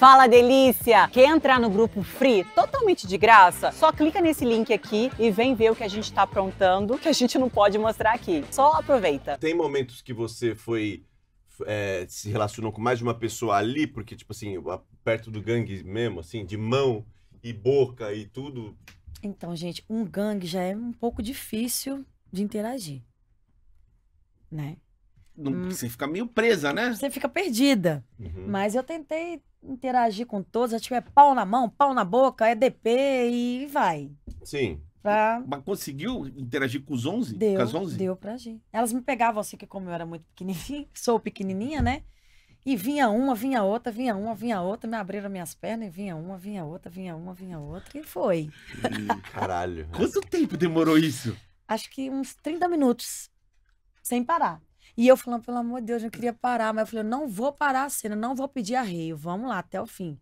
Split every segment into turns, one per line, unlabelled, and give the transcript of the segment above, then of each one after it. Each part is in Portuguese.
Fala delícia! Quer entrar no grupo free totalmente de graça? Só clica nesse link aqui e vem ver o que a gente está aprontando, que a gente não pode mostrar aqui. Só aproveita. Tem momentos
que você foi é, se relacionou com mais de uma pessoa ali, porque tipo assim, perto do gangue mesmo, assim, de mão e boca e tudo.
Então, gente, um gangue já é um pouco difícil de interagir, né?
Não, hum. Você fica meio presa, né?
Você fica perdida. Uhum. Mas eu tentei interagir com todos. É tipo, é pau na mão, pau na boca, é DP e vai.
Sim. Pra... Mas conseguiu interagir com os 11? Deu, com as 11? deu
pra agir. Elas me pegavam assim, que como eu era muito pequenininha, sou pequenininha, né? E vinha uma, vinha outra, vinha uma, vinha outra, me abriram minhas pernas e vinha uma, vinha outra, vinha uma, vinha outra, e foi.
Ih, caralho. Quanto tempo demorou isso?
Acho que uns 30 minutos, sem parar. E eu falando, pelo amor de Deus, eu queria parar. Mas eu falei, eu não vou parar a cena, não vou pedir arreio. Vamos lá, até o fim.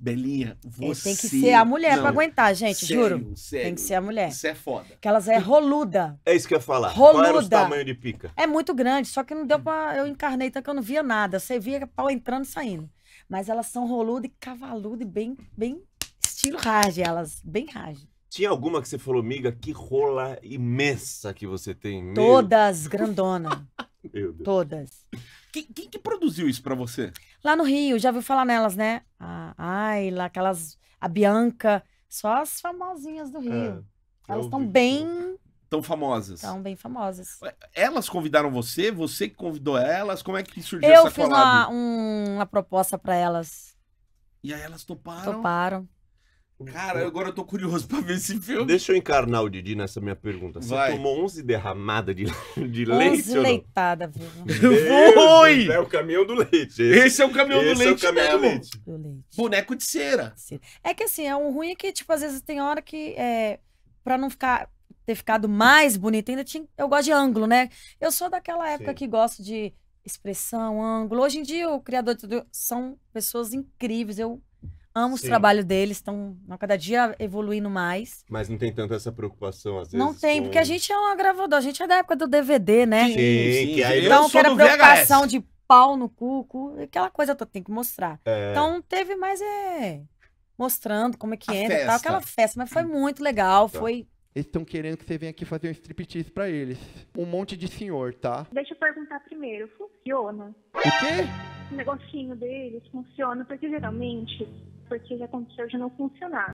Belinha, você. E tem que ser a mulher não, pra aguentar, gente, sério, juro. Sério, tem que ser
a mulher. Isso é foda. Que elas é roluda.
É isso que eu ia falar. Roluda. Qual era o tamanho de pica? É
muito grande, só que não deu pra. Eu encarnei, tanto que eu não via nada. Você via pau entrando e saindo. Mas elas são roluda e cavaluda e bem, bem estilo rage, elas, bem rage. Tinha
alguma que você falou, miga, que rola imensa que você tem? Meu... Todas,
grandona. Meu Deus. Todas. Quem, quem que produziu isso para você? Lá no Rio, já viu falar nelas, né? A Ayla, aquelas. A Bianca, só as famosinhas do Rio. É, Elas estão bem.
Tão famosas. Estão
bem famosas.
Elas convidaram você? Você que convidou elas? Como é que surgiu eu essa collab? Eu fiz uma,
um, uma proposta para elas. E aí elas toparam? Toparam.
Cara, agora eu tô curioso pra ver esse filme. Deixa eu encarnar o Didi nessa minha pergunta. Você Vai. tomou 11 derramadas de, de leite? 11
leitada, viu?
Foi! É o caminhão do leite. Esse, esse é o caminhão do leite é o caminhão mesmo. Leite. Do leite. Boneco de cera.
É que assim, é um ruim que, tipo, às vezes tem hora que, é, pra não ficar ter ficado mais bonito ainda, tinha, eu gosto de ângulo, né? Eu sou daquela época Sim. que gosto de expressão, ângulo. Hoje em dia, o criador de tudo são pessoas incríveis. Eu Amo Sim. trabalho deles, estão cada dia evoluindo mais. Mas
não tem tanto essa preocupação, às vezes. Não tem, com... porque a gente
é uma gravadora, a gente é da época do DVD, né? Sim, Sim que aí então, que era preocupação VHS. de pau no cuco, aquela coisa que tem que mostrar. É... Então teve mais é mostrando como é que a entra festa. tal, aquela festa, mas foi muito legal, tá. foi
eles estão querendo que você venha aqui fazer um striptease pra eles. Um monte de senhor, tá? Deixa eu perguntar primeiro. Funciona? O quê? O negocinho deles funciona, porque geralmente porque já aconteceu de não funcionar.